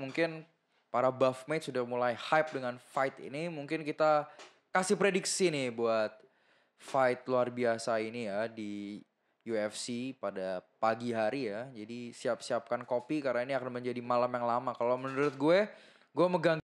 mungkin para buff mage sudah mulai hype dengan fight ini. Mungkin kita kasih prediksi nih buat fight luar biasa ini ya di UFC pada pagi hari ya. Jadi siap-siapkan kopi karena ini akan menjadi malam yang lama. Kalau menurut gue, gue megang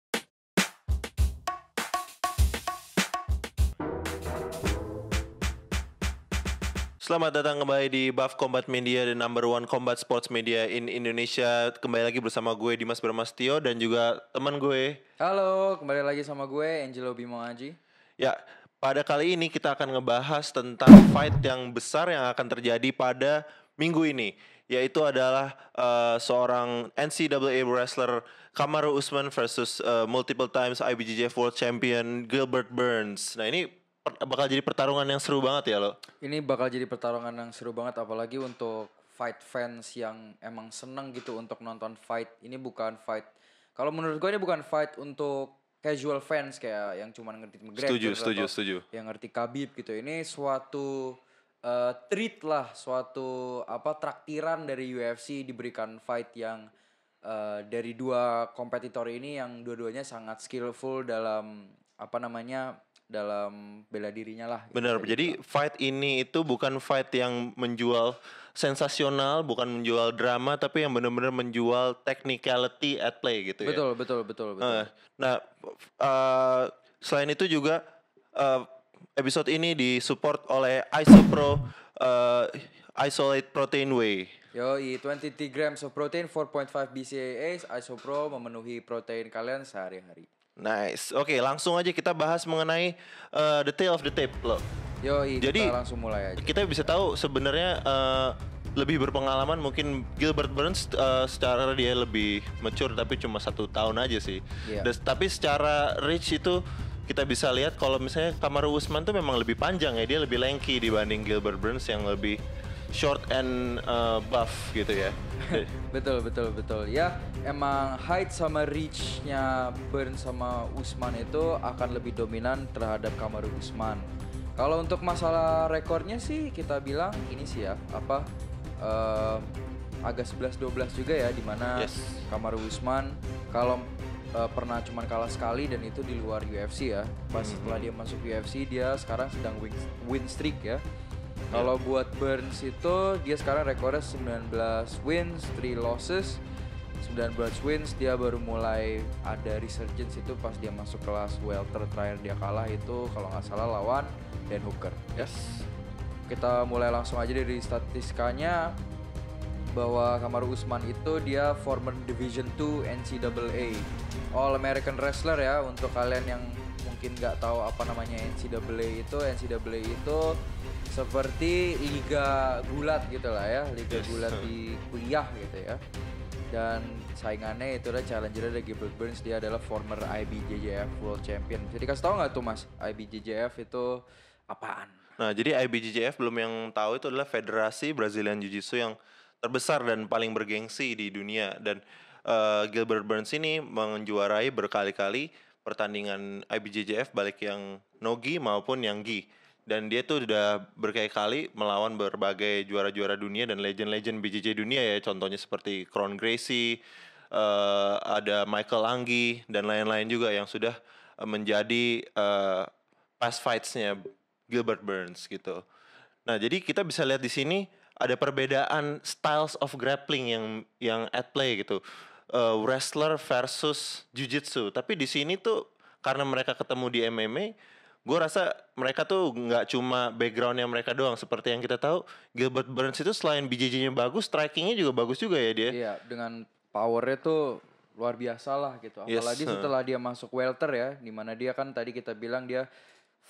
Selamat datang kembali di Buff Combat Media, dan number one combat sports media in Indonesia. Kembali lagi bersama gue Dimas Bermastio dan juga teman gue. Halo, kembali lagi sama gue Angelo Bimo Aji. Ya, pada kali ini kita akan ngebahas tentang fight yang besar yang akan terjadi pada minggu ini yaitu adalah uh, seorang NCAA wrestler Kamaru Usman versus uh, multiple times IBJJF World Champion Gilbert Burns. Nah ini bakal jadi pertarungan yang seru banget ya lo. Ini bakal jadi pertarungan yang seru banget apalagi untuk fight fans yang emang seneng gitu untuk nonton fight. Ini bukan fight. Kalau menurut gue ini bukan fight untuk casual fans kayak yang cuma ngerti McGregor setuju, gitu, setuju, setuju. yang ngerti Khabib gitu. Ini suatu uh, treat lah, suatu apa traktiran dari UFC diberikan fight yang uh, dari dua kompetitor ini yang dua-duanya sangat skillful dalam apa namanya dalam bela dirinya lah. Gitu. Benar. Jadi gitu. fight ini itu bukan fight yang menjual sensasional, bukan menjual drama, tapi yang benar-benar menjual technicality at play gitu betul, ya. Betul, betul, betul, betul. Nah, uh, selain itu juga uh, episode ini disupport oleh Isopro uh, Isolate Protein Whey. Yo, 23 grams of protein, 4.5 BCAAs, Isopro memenuhi protein kalian sehari-hari. Nice. Oke, langsung aja kita bahas mengenai uh, the tale of the tape lo. Yo, Jadi kita langsung mulai aja. Kita bisa tahu sebenarnya uh, lebih berpengalaman mungkin Gilbert Burns uh, secara dia lebih mature tapi cuma satu tahun aja sih. Yeah. Iya. tapi secara reach itu kita bisa lihat kalau misalnya Kamaru Usman tuh memang lebih panjang ya dia lebih lengki dibanding Gilbert Burns yang lebih short and uh, buff gitu ya. betul betul betul ya emang height sama reach-nya Burn sama Usman itu akan lebih dominan terhadap Kamaru Usman. Kalau untuk masalah rekornya sih kita bilang ini sih ya apa uh, agak 11-12 juga ya dimana yes. Kamaru Usman kalau uh, pernah cuma kalah sekali dan itu di luar UFC ya. Pas mm -hmm. setelah hmm. dia masuk UFC dia sekarang sedang win, win streak ya. Kalau yeah. buat Burns itu dia sekarang rekornya 19 wins, 3 losses. 19 wins dia baru mulai ada resurgence itu pas dia masuk kelas welter terakhir dia kalah itu kalau nggak salah lawan Dan Hooker. Yes. Kita mulai langsung aja dari statistikanya bahwa Kamar Usman itu dia former Division 2 NCAA All American Wrestler ya untuk kalian yang mungkin nggak tahu apa namanya NCAA itu, NCAA itu seperti liga gulat gitu lah ya, liga yes. gulat di kuliah gitu ya. Dan saingannya itu adalah challenger dari Gilbert Burns, dia adalah former IBJJF World Champion. Jadi kasih tahu nggak tuh mas, IBJJF itu apaan? Nah, jadi IBJJF belum yang tahu itu adalah federasi Brazilian Jiu-Jitsu yang terbesar dan paling bergengsi di dunia dan uh, Gilbert Burns ini menjuarai berkali-kali pertandingan IBJJF balik yang nogi maupun yang gi dan dia tuh udah berkali-kali melawan berbagai juara-juara dunia dan legend-legend BJJ dunia ya contohnya seperti Crown Gracie, uh, ada Michael Anggi dan lain-lain juga yang sudah eh, menjadi uh, past fights-nya Gilbert Burns gitu. Nah, jadi kita bisa lihat di sini ada perbedaan styles of grappling yang yang at play gitu uh, wrestler versus jujitsu. Tapi di sini tuh karena mereka ketemu di MMA, gue rasa mereka tuh nggak cuma backgroundnya mereka doang. Seperti yang kita tahu, Gilbert Burns itu selain BJJ-nya bagus, strikingnya juga bagus juga ya dia. Iya, dengan powernya tuh luar biasa lah gitu. Apalagi yes. Eh. setelah dia masuk welter ya, dimana dia kan tadi kita bilang dia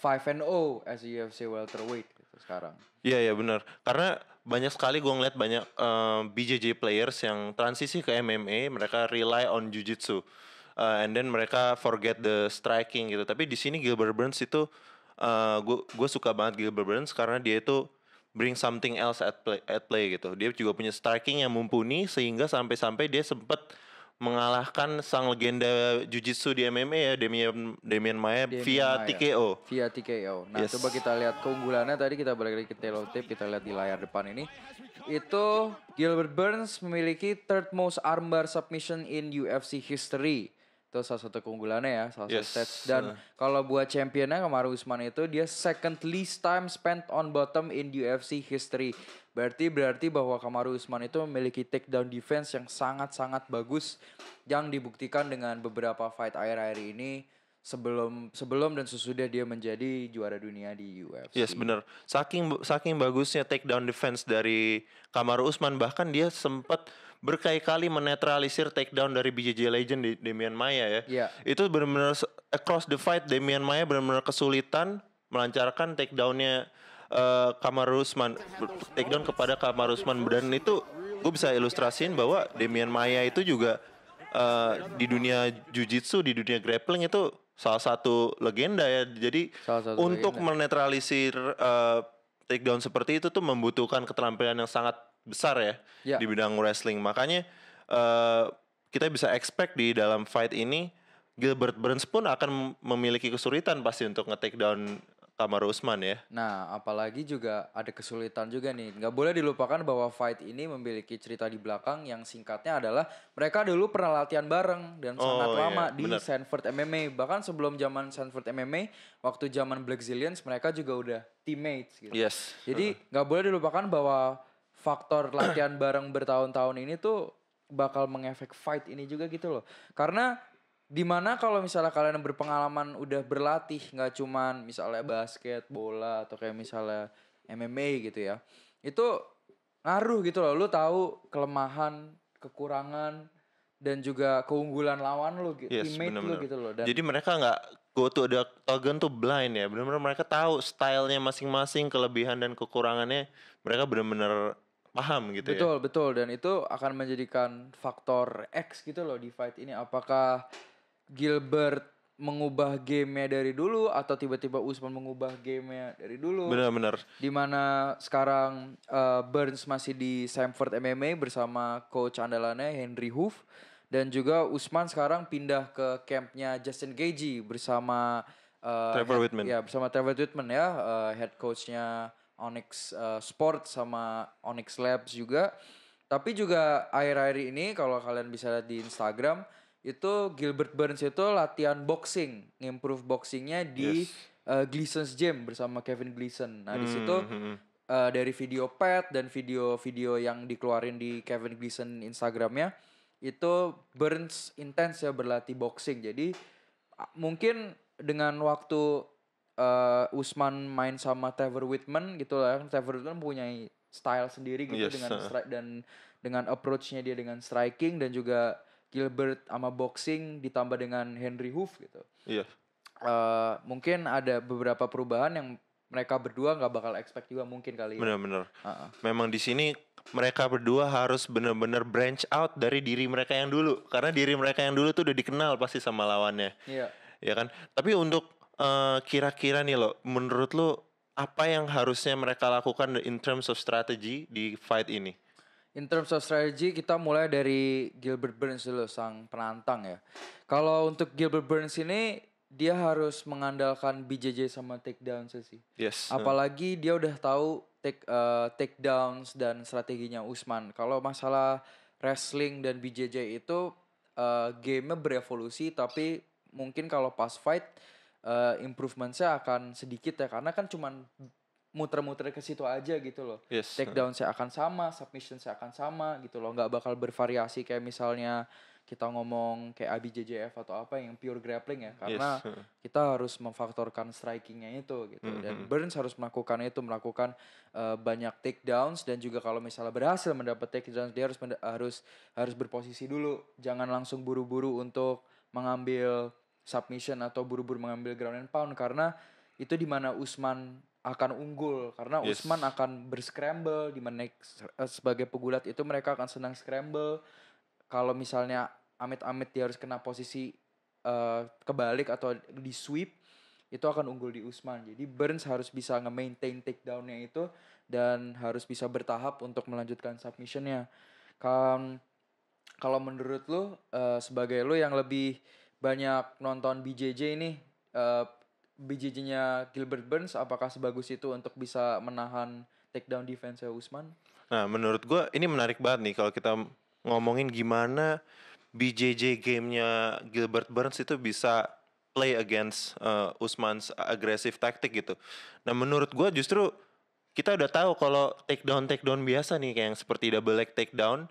5 and 0 as UFC welterweight sekarang. Iya ya benar. Karena banyak sekali gue ngeliat banyak uh, eh, BJJ players yang transisi ke MMA, mereka rely on jujitsu. Uh, eh, and then mereka forget the striking gitu. Tapi di sini Gilbert Burns itu uh, eh, gue gue suka banget Gilbert Burns karena dia itu bring something else at play, at play gitu. Dia juga punya striking yang mumpuni sehingga sampai-sampai dia sempet mengalahkan sang legenda jujitsu di MMA ya Demian Demian Maia Demian via Maya. TKO. Via TKO. Nah, yes. coba kita lihat keunggulannya tadi kita balik lagi ke telotip kita lihat di layar depan ini. Itu Gilbert Burns memiliki third most armbar submission in UFC history. Itu salah satu keunggulannya ya, salah satu stats. Dan uh. kalau buat championnya Kamaru Usman itu dia second least time spent on bottom in UFC history. Berarti berarti bahwa Kamaru Usman itu memiliki take down defense yang sangat-sangat bagus yang dibuktikan dengan beberapa fight air air ini sebelum sebelum dan sesudah dia menjadi juara dunia di UFC. Yes, benar. Saking saking bagusnya down defense dari Kamaru Usman bahkan dia sempat berkali-kali menetralisir takedown dari BJJ Legend di Demian Maya ya. Iya. Itu benar-benar across the fight Demian Maya benar-benar kesulitan melancarkan takedownnya uh, eh, Kamar Rusman takedown kepada Kamar Rusman dan itu gue bisa ilustrasin bahwa Demian Maya itu juga uh, di dunia jujitsu di dunia grappling itu salah satu legenda ya. Jadi untuk legenda. menetralisir uh, takedown seperti itu tuh membutuhkan keterampilan yang sangat besar ya yeah. di bidang wrestling. Makanya uh, kita bisa expect di dalam fight ini Gilbert Burns pun akan memiliki kesulitan pasti untuk nge-take down Kamaru Usman ya. Nah, apalagi juga ada kesulitan juga nih. Nggak boleh dilupakan bahwa fight ini memiliki cerita di belakang yang singkatnya adalah mereka dulu pernah latihan bareng dan oh, sangat iya, lama iya, di bener. Sanford MMA. Bahkan sebelum zaman Sanford MMA, waktu zaman Black Zillions mereka juga udah teammates gitu. Yes. Jadi uh-huh. nggak uh. boleh dilupakan bahwa faktor latihan bareng bertahun-tahun ini tuh bakal mengefek fight ini juga gitu loh. Karena dimana kalau misalnya kalian berpengalaman udah berlatih nggak cuman misalnya basket, bola atau kayak misalnya MMA gitu ya. Itu ngaruh gitu loh. Lu tahu kelemahan, kekurangan dan juga keunggulan lawan lu, gitu, yes, teammate bener -bener. lu gitu loh. Dan Jadi mereka nggak go to the octagon tuh blind ya benar-benar mereka tahu stylenya masing-masing kelebihan dan kekurangannya mereka benar-benar paham gitu betul, ya. Betul, betul dan itu akan menjadikan faktor X gitu loh di fight ini apakah Gilbert mengubah gamenya dari dulu atau tiba-tiba Usman mengubah gamenya dari dulu. Benar-benar. Dimana sekarang uh, Burns masih di Samford MMA bersama coach andalannya Henry Hoof dan juga Usman sekarang pindah ke campnya Justin Gaethje bersama uh, Trevor Whitman. Ya bersama Trevor Whitman ya uh, head coachnya Onyx uh, eh, Sport sama Onyx Labs juga. Tapi juga akhir-akhir ini kalau kalian bisa lihat di Instagram itu Gilbert Burns itu latihan boxing, improve boxingnya di yes. uh, Gleason's Gym bersama Kevin Gleason. Nah, di hmm, situ hmm. uh, dari video pet dan video-video yang dikeluarin di Kevin Gleason Instagramnya itu Burns intens ya berlatih boxing. Jadi mungkin dengan waktu uh, Usman main sama Trevor Whitman gitu lah. Trevor Whitman punya style sendiri gitu yes, dengan uh-huh. strike dan dengan approachnya dia dengan striking dan juga Gilbert sama boxing ditambah dengan Henry Hoof gitu. Iya. Yeah. Uh, mungkin ada beberapa perubahan yang mereka berdua nggak bakal expect juga mungkin kali. Ya. Bener-bener. benar Uh -uh. Memang di sini mereka berdua harus bener-bener branch out dari diri mereka yang dulu karena diri mereka yang dulu tuh udah dikenal pasti sama lawannya. Iya. Yeah. Ya kan. Tapi untuk kira eh, kira-kira nih lo, menurut lo apa yang harusnya mereka lakukan in terms of strategy di fight ini? In terms of strategy kita mulai dari Gilbert Burns dulu sang penantang ya. Kalau untuk Gilbert Burns ini dia harus mengandalkan BJJ sama takedown ya sih. Yes. Eh. Apalagi dia udah tahu take uh, takedowns dan strateginya Usman. Kalau masalah wrestling dan BJJ itu uh, game-nya berevolusi tapi mungkin kalau pas fight uh, eh, saya akan sedikit ya karena kan cuman muter-muter ke situ aja gitu loh. Yes. Take down saya akan sama, submission saya akan sama gitu loh. Nggak bakal bervariasi kayak misalnya kita ngomong kayak ABJJF atau apa yang pure grappling ya karena yes. kita harus memfaktorkan strikingnya itu gitu mm -hmm. dan Burns harus melakukan itu melakukan uh, banyak takedowns dan juga kalau misalnya berhasil mendapat takedowns dia harus harus harus berposisi dulu jangan langsung buru-buru untuk mengambil submission atau buru-buru mengambil ground and pound karena itu dimana Usman akan unggul karena yes. Usman akan berscramble di mana eh, sebagai pegulat itu mereka akan senang scramble kalau misalnya amit-amit dia harus kena posisi uh, kebalik atau di sweep itu akan unggul di Usman. Jadi Burns harus bisa nge-maintain takedownnya itu dan harus bisa bertahap untuk melanjutkan submissionnya. Kan kalau menurut lo uh, eh, sebagai lo yang lebih banyak nonton BJJ ini uh, eh, BJJ-nya Gilbert Burns apakah sebagus itu untuk bisa menahan takedown defense Usman? Nah, menurut gua ini menarik banget nih kalau kita ngomongin gimana BJJ gamenya Gilbert Burns itu bisa play against uh, Usman's aggressive tactic gitu. Nah, menurut gua justru kita udah tahu kalau takedown takedown biasa nih kayak yang seperti double leg takedown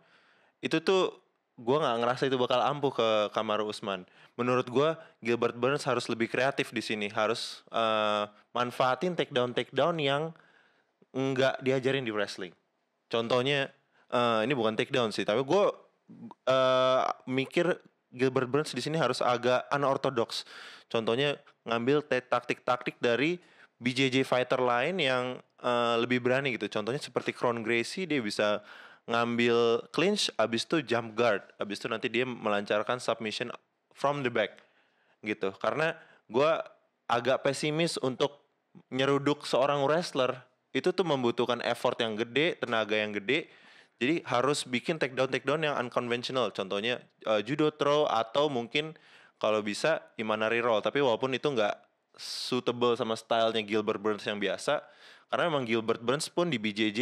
itu tuh gue nggak ngerasa itu bakal ampuh ke kamar Usman. Menurut gue Gilbert Burns harus lebih kreatif di sini, harus uh, manfaatin take down yang nggak diajarin di wrestling. Contohnya uh, ini bukan take down sih, tapi gue uh, mikir Gilbert Burns di sini harus agak unorthodox. Contohnya ngambil taktik-taktik dari BJJ fighter lain yang uh, lebih berani gitu. Contohnya seperti Crown Gracie dia bisa ngambil clinch abis itu jump guard abis itu nanti dia melancarkan submission from the back gitu karena gue agak pesimis untuk nyeruduk seorang wrestler itu tuh membutuhkan effort yang gede tenaga yang gede jadi harus bikin takedown takedown yang unconventional contohnya uh, judo throw atau mungkin kalau bisa imanari roll tapi walaupun itu nggak suitable sama stylenya Gilbert Burns yang biasa karena memang Gilbert Burns pun di BJJ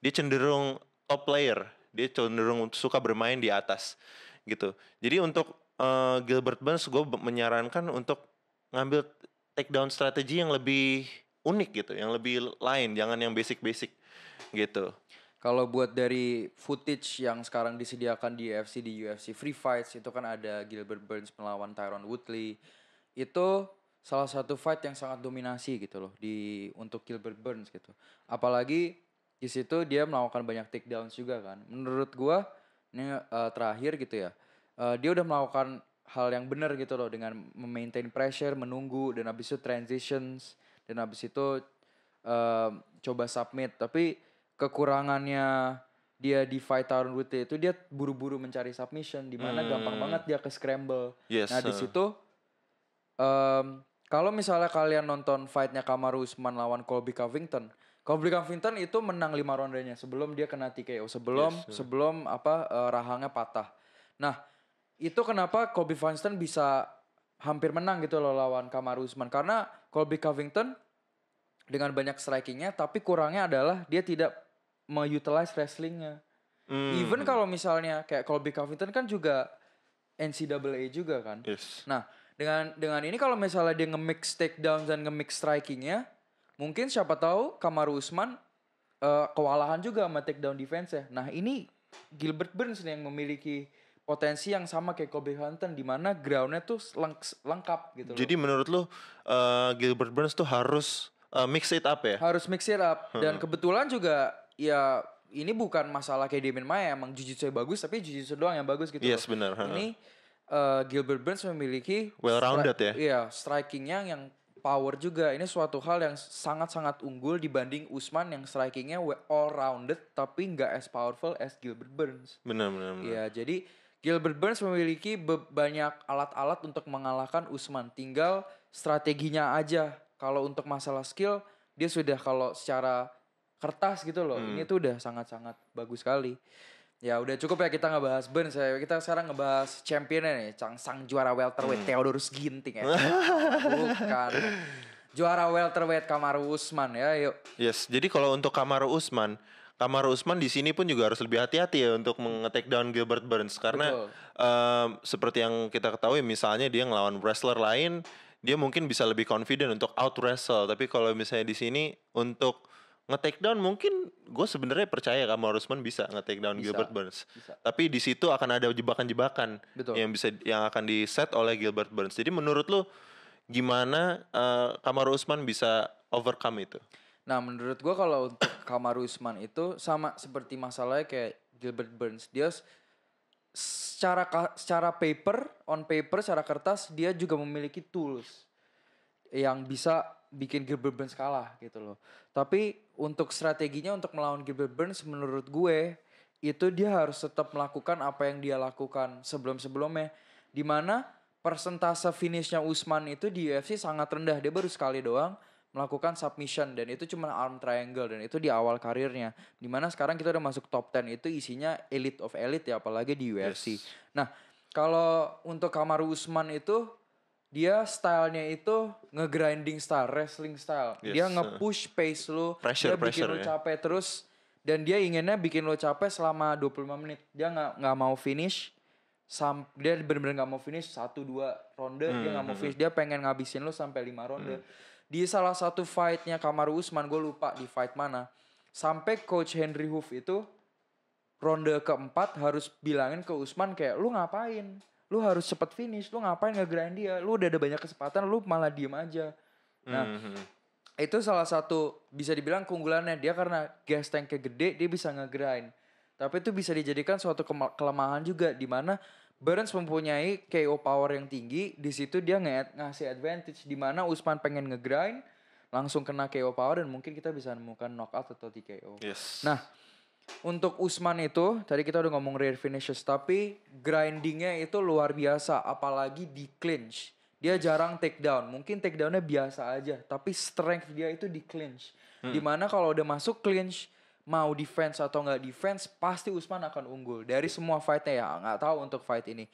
dia cenderung top player. Dia cenderung suka bermain di atas gitu. Jadi untuk uh, Gilbert Burns gue menyarankan untuk ngambil take down strategi yang lebih unik gitu, yang lebih lain, jangan yang basic-basic gitu. Kalau buat dari footage yang sekarang disediakan di UFC di UFC Free Fights itu kan ada Gilbert Burns melawan Tyron Woodley. Itu salah satu fight yang sangat dominasi gitu loh di untuk Gilbert Burns gitu. Apalagi di situ dia melakukan banyak takedowns juga kan. Menurut gua ini uh, terakhir gitu ya. Uh, dia udah melakukan hal yang benar gitu loh dengan memaintain pressure, menunggu dan habis itu transitions dan habis itu uh, coba submit. Tapi kekurangannya dia di fight round with itu dia buru-buru mencari submission di mana hmm. gampang banget dia ke scramble. Yes, nah, di situ um, kalau misalnya kalian nonton fightnya Kamaru Usman lawan Colby Covington, kalau Covington itu menang lima rondenya sebelum dia kena TKO, sebelum yes, sebelum apa uh, rahangnya patah. Nah, itu kenapa Kobe Covington bisa hampir menang gitu loh lawan Kamar Usman karena Kobe Covington dengan banyak strikingnya tapi kurangnya adalah dia tidak mengutilize wrestlingnya. Mm. Even kalau misalnya kayak Kobe Covington kan juga NCAA juga kan. Yes. Nah, dengan dengan ini kalau misalnya dia nge-mix takedown dan nge-mix strikingnya Mungkin siapa tahu Kamaru Usman uh, kewalahan juga sama takedown defense ya. Nah, ini Gilbert Burns nih yang memiliki potensi yang sama kayak Kobe Hunter di mana groundnya tuh leng lengkap gitu loh. Jadi menurut lo uh, eh, Gilbert Burns tuh harus uh, mix it up ya? Harus mix it up hmm. dan kebetulan juga ya ini bukan masalah kayak Demian Maya emang jujitsu bagus tapi jujitsu doang yang bagus gitu. Yes, benar. Ini uh, Gilbert Burns memiliki well rounded ya. Iya, strikingnya yang power juga. Ini suatu hal yang sangat-sangat unggul dibanding Usman yang strikingnya all rounded tapi nggak as powerful as Gilbert Burns. Benar benar. benar. Ya jadi Gilbert Burns memiliki banyak alat-alat untuk mengalahkan Usman. Tinggal strateginya aja. Kalau untuk masalah skill dia sudah kalau secara kertas gitu loh. Hmm. Ini tuh udah sangat-sangat bagus sekali. Ya udah cukup ya kita ngebahas Ben saya. Kita sekarang ngebahas championnya nih. Sang, sang juara welterweight hmm. Theodorus Ginting ya. Bukan. Juara welterweight Kamaru Usman ya yuk. Yes, jadi kalau untuk Kamaru Usman, Kamaru Usman di sini pun juga harus lebih hati-hati ya untuk mengetek down Gilbert Burns karena seperti yang kita ketahui misalnya dia ngelawan wrestler lain, dia mungkin bisa lebih confident untuk out wrestle, tapi kalau misalnya di sini untuk nge-take down mungkin gue sebenarnya percaya kamu Usman bisa nge-take down bisa, Gilbert Burns. Bisa. Tapi di situ akan ada jebakan-jebakan yang bisa yang akan di set oleh Gilbert Burns. Jadi menurut lu gimana uh, eh, Kamaru Usman bisa overcome itu? Nah, menurut gue kalau untuk Kamaru Usman itu sama seperti masalahnya kayak Gilbert Burns. Dia secara secara paper, on paper, secara kertas dia juga memiliki tools yang bisa bikin Gilbert Burns kalah gitu loh. Tapi untuk strateginya untuk melawan Gilbert Burns menurut gue itu dia harus tetap melakukan apa yang dia lakukan sebelum-sebelumnya. Dimana persentase finishnya Usman itu di UFC sangat rendah. Dia baru sekali doang melakukan submission dan itu cuma arm triangle dan itu di awal karirnya. Dimana sekarang kita udah masuk top 10 itu isinya elite of elite ya apalagi di UFC. Yes. Nah kalau untuk Kamaru Usman itu dia stylenya itu ngegrinding style, wrestling style. Yes, dia nge-push pace lu, pressure, dia bikin lu ya. capek ya. terus dan dia inginnya bikin lo capek selama 25 menit. Dia nggak nggak mau finish. Sam, dia benar-benar nggak mau finish satu dua ronde hmm, dia nggak mau hmm, finish. Hmm, hmm. Dia pengen ngabisin lo sampai lima ronde. Hmm. Di salah satu fightnya Kamaru Usman, gue lupa di fight mana. Sampai coach Henry Hoof itu ronde keempat harus bilangin ke Usman kayak lu ngapain? lu harus cepat finish lu ngapain ngegrind dia lu udah ada banyak kesempatan lu malah diem aja nah mm-hmm. itu salah satu bisa dibilang keunggulannya dia karena gas tanknya gede dia bisa ngegrind tapi itu bisa dijadikan suatu kelemahan juga di mana Burns mempunyai KO power yang tinggi di situ dia nge- ngasih advantage di mana Usman pengen ngegrind langsung kena KO power dan mungkin kita bisa menemukan knockout atau TKO. Yes. Nah, untuk Usman itu tadi kita udah ngomong rear finishes tapi grindingnya itu luar biasa apalagi di clinch dia jarang take down mungkin take downnya biasa aja tapi strength dia itu di clinch hmm. dimana kalau udah masuk clinch mau defense atau nggak defense pasti Usman akan unggul dari semua fightnya ya nggak tahu untuk fight ini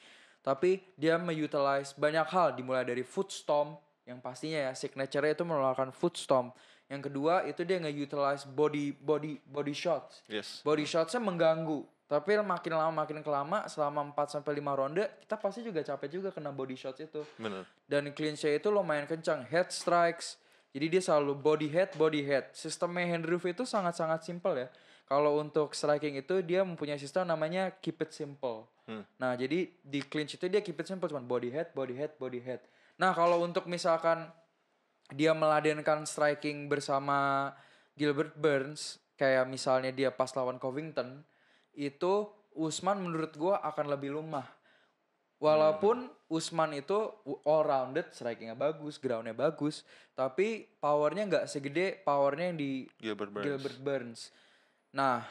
tapi dia mengutilize banyak hal dimulai dari foot stomp yang pastinya ya signature itu mengeluarkan foot stomp yang kedua itu dia nge-utilize body body body shots. Yes. Body shotsnya mengganggu. Tapi makin lama makin kelama selama 4 sampai lima ronde kita pasti juga capek juga kena body shots itu. Benar. Dan clinch-nya itu lumayan kencang, head strikes. Jadi dia selalu body head body head. Sistemnya Henry Roof itu sangat-sangat simple ya. Kalau untuk striking itu dia mempunyai sistem namanya keep it simple. Hmm. Nah, jadi di clinch itu dia keep it simple cuman body head body head body head. Nah, kalau untuk misalkan dia meladenkan striking bersama Gilbert Burns kayak misalnya dia pas lawan Covington itu Usman menurut gue akan lebih lumah walaupun hmm. Usman itu all rounded strikingnya bagus groundnya bagus tapi powernya nggak segede powernya yang di Gilbert Burns. Gilbert Burns nah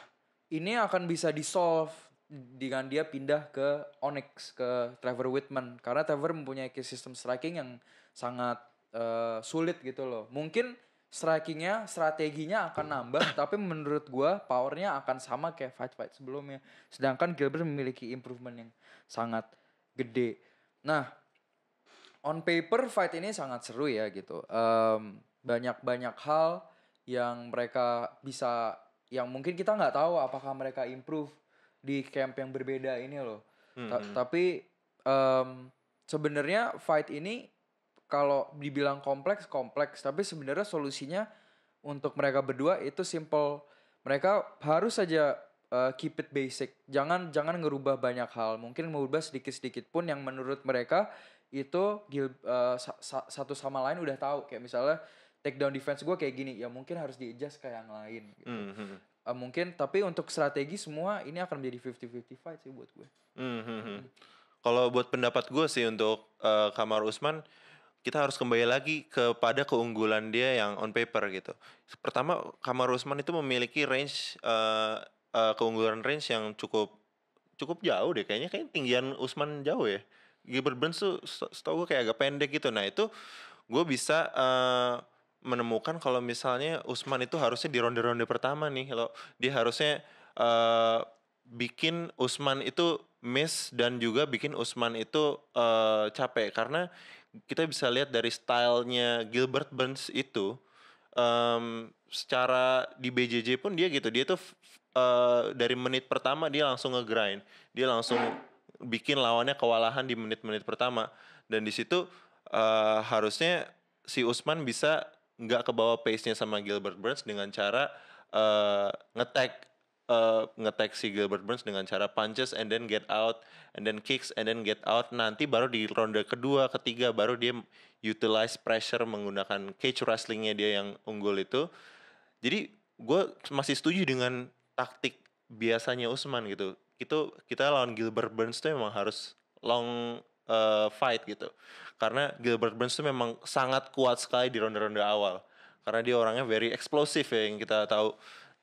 ini akan bisa di solve dengan dia pindah ke Onyx ke Trevor Whitman karena Trevor mempunyai sistem striking yang sangat uh, sulit gitu loh. Mungkin strikingnya, strateginya akan nambah, tapi menurut gue powernya akan sama kayak fight fight sebelumnya. Sedangkan Gilbert memiliki improvement yang sangat gede. Nah, on paper fight ini sangat seru ya gitu. Um, banyak-banyak hal yang mereka bisa, yang mungkin kita nggak tahu apakah mereka improve di camp yang berbeda ini loh. Mm -hmm. tapi um, sebenarnya fight ini kalau dibilang kompleks kompleks tapi sebenarnya solusinya untuk mereka berdua itu simple mereka harus saja uh, keep it basic jangan jangan ngerubah banyak hal mungkin mengubah sedikit sedikit pun yang menurut mereka itu uh, satu sama lain udah tahu kayak misalnya take down defense gue kayak gini ya mungkin harus di adjust kayak yang lain gitu. Mm -hmm. uh, mungkin tapi untuk strategi semua ini akan menjadi fifty-fifty fight sih buat gue mm -hmm. kalau buat pendapat gue sih untuk uh, Kamar Usman kita harus kembali lagi kepada keunggulan dia yang on paper gitu. Pertama, Kamar Usman itu memiliki range uh, uh, keunggulan range yang cukup cukup jauh deh kayaknya kayak tinggian Usman jauh ya. Gilbert Burns tuh setahu gue kayak agak pendek gitu. Nah, itu gue bisa uh, menemukan kalau misalnya Usman itu harusnya di ronde-ronde pertama nih kalau dia harusnya uh, bikin Usman itu miss dan juga bikin Usman itu uh, capek karena kita bisa lihat dari stylenya Gilbert Burns itu um, secara di BJJ pun dia gitu dia tuh uh, dari menit pertama dia langsung ngegrind dia langsung bikin lawannya kewalahan di menit-menit pertama dan di situ uh, harusnya si Usman bisa nggak kebawa pace-nya sama Gilbert Burns dengan cara uh, eh, ngetek uh, eh, ngetek si Gilbert Burns dengan cara punches and then get out and then kicks and then get out nanti baru di ronde kedua ketiga baru dia utilize pressure menggunakan cage wrestlingnya dia yang unggul itu jadi gue masih setuju dengan taktik biasanya Usman gitu itu kita lawan Gilbert Burns tuh memang harus long uh, fight gitu karena Gilbert Burns tuh memang sangat kuat sekali di ronde-ronde awal karena dia orangnya very explosive ya yang kita tahu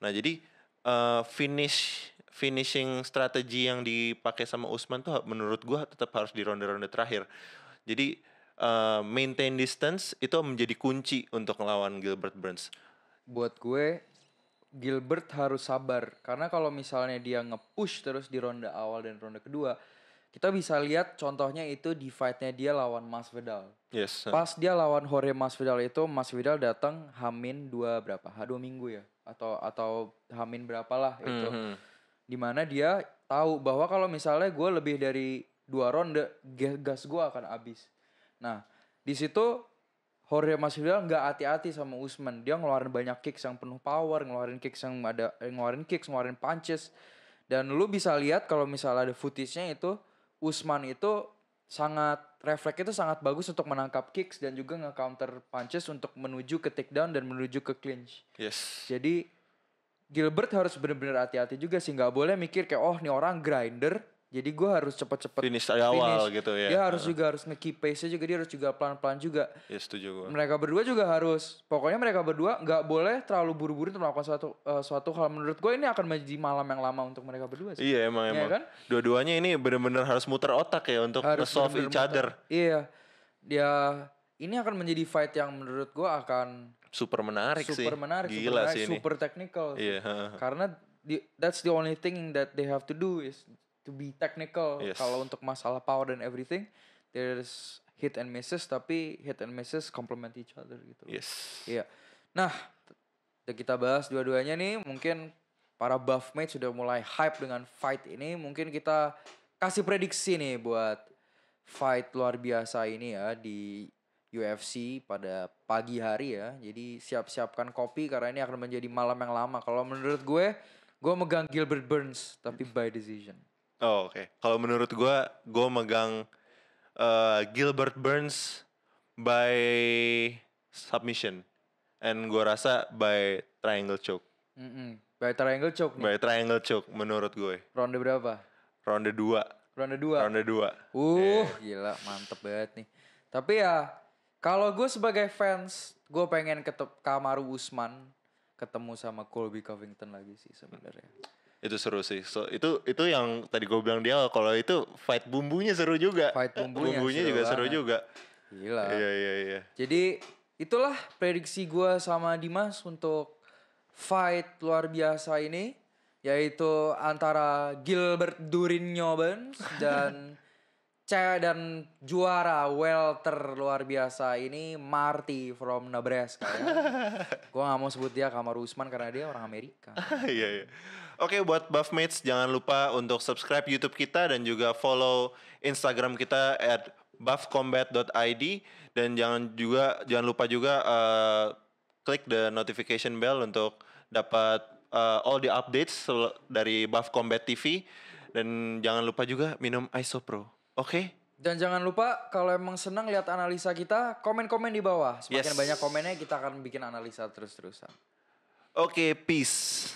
nah jadi Eh, finish finishing strategi yang dipakai sama Usman tuh menurut gua tetap harus di ronde-ronde terakhir. Jadi uh, maintain distance itu menjadi kunci untuk melawan Gilbert Burns. Buat gue Gilbert harus sabar karena kalau misalnya dia nge-push terus di ronde awal dan ronde kedua, kita bisa lihat contohnya itu di fightnya dia lawan Masvidal. Yes. Pas dia lawan Jorge Vidal itu Mas Vidal datang Hamin dua berapa? H dua minggu ya atau atau Hamin berapa lah itu. Mm -hmm. Dimana dia tahu bahwa kalau misalnya gue lebih dari dua ronde gas gue akan habis. Nah di situ Jorge Vidal nggak hati-hati sama Usman. Dia ngeluarin banyak kicks yang penuh power, ngeluarin kicks yang ada ngeluarin kicks, ngeluarin punches. Dan lu bisa lihat kalau misalnya ada footage-nya itu Usman itu sangat refleks itu sangat bagus untuk menangkap kicks dan juga nge-counter punches untuk menuju ke takedown dan menuju ke clinch. Yes. Jadi Gilbert harus benar-benar hati-hati juga sih nggak boleh mikir kayak oh nih orang grinder jadi gue harus cepet-cepet finish, finish awal gitu ya. Dia harus juga harus nge pace juga dia harus juga pelan-pelan juga. Ya setuju gue. Mereka berdua juga harus. Pokoknya mereka berdua nggak boleh terlalu buru-buru untuk melakukan suatu uh, suatu hal. Menurut gue ini akan menjadi malam yang lama untuk mereka berdua sih. Iya emang ya, emang. Kan? Dua-duanya ini benar-benar harus muter otak ya untuk harus solve each other. Muter. Iya. Dia ini akan menjadi fight yang menurut gue akan super menarik super sih. Menarik, Gila super menarik, sih ini. super technical. Iya. Sih. Karena the, that's the only thing that they have to do is to be technical. Yes. Kalau untuk masalah power dan everything, there's hit and misses tapi hit and misses complement each other gitu. Yes. Iya. Nah, kita bahas dua-duanya nih mungkin para buff mate sudah mulai hype dengan fight ini. Mungkin kita kasih prediksi nih buat fight luar biasa ini ya di UFC pada pagi hari ya. Jadi siap-siapkan kopi karena ini akan menjadi malam yang lama. Kalau menurut gue, gue megang Gilbert Burns tapi by decision. Oh, oke. Okay. Kalau menurut gue, gue megang uh, Gilbert Burns by submission, and gue rasa by triangle choke. Mm -hmm. By triangle choke. Nih. By triangle choke, menurut gue. Ronde berapa? Ronde 2 Ronde 2 Ronde 2 Uh, yeah. gila, mantep banget nih. Tapi ya, kalau gue sebagai fans, gue pengen ketemu Kamaru Usman ketemu sama Colby Covington lagi sih sebenarnya. Mm itu seru sih so, itu itu yang tadi gue bilang dia kalau itu fight bumbunya seru juga fight bumbunya, bumbunya seru juga banget. seru juga gila iya iya iya jadi itulah prediksi gue sama Dimas untuk fight luar biasa ini yaitu antara Gilbert Durin Nyobens dan cewek dan juara welter luar biasa ini Marty from Nebraska ya. gue gak mau sebut dia Kamar Usman karena dia orang Amerika. Iya iya. Oke, okay, buat Buffmates jangan lupa untuk subscribe YouTube kita dan juga follow Instagram kita at buffcombat.id dan jangan juga jangan lupa juga uh, klik the notification bell untuk dapat uh, all the updates dari Buff Combat TV dan jangan lupa juga minum Isopro. Oke? Okay? Dan jangan lupa kalau emang senang lihat analisa kita, komen-komen di bawah. Semakin yes. banyak komennya kita akan bikin analisa terus-terusan. Oke, okay, peace.